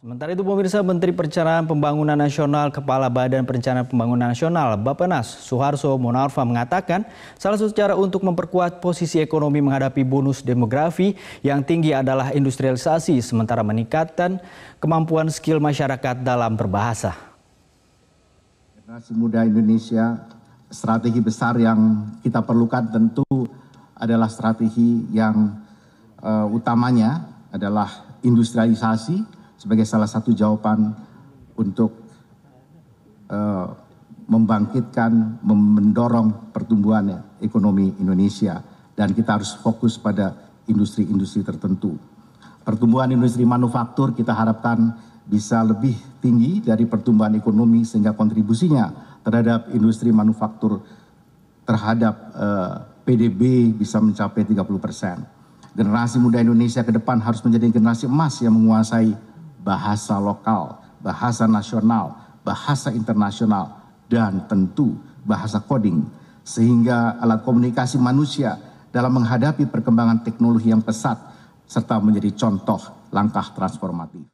Sementara itu pemirsa Menteri Perencanaan Pembangunan Nasional Kepala Badan Perencanaan Pembangunan Nasional Bapenas Suharso Monarfa mengatakan salah satu cara untuk memperkuat posisi ekonomi menghadapi bonus demografi yang tinggi adalah industrialisasi sementara meningkatkan kemampuan skill masyarakat dalam berbahasa. Generasi muda Indonesia strategi besar yang kita perlukan tentu adalah strategi yang uh, utamanya adalah industrialisasi sebagai salah satu jawaban untuk uh, membangkitkan, mendorong pertumbuhan ekonomi Indonesia. Dan kita harus fokus pada industri-industri tertentu. Pertumbuhan industri manufaktur kita harapkan bisa lebih tinggi dari pertumbuhan ekonomi sehingga kontribusinya terhadap industri manufaktur terhadap uh, eh, PDB bisa mencapai 30 persen. Generasi muda Indonesia ke depan harus menjadi generasi emas yang menguasai bahasa lokal, bahasa nasional, bahasa internasional, dan tentu bahasa coding, sehingga alat komunikasi manusia dalam menghadapi perkembangan teknologi yang pesat serta menjadi contoh langkah transformatif.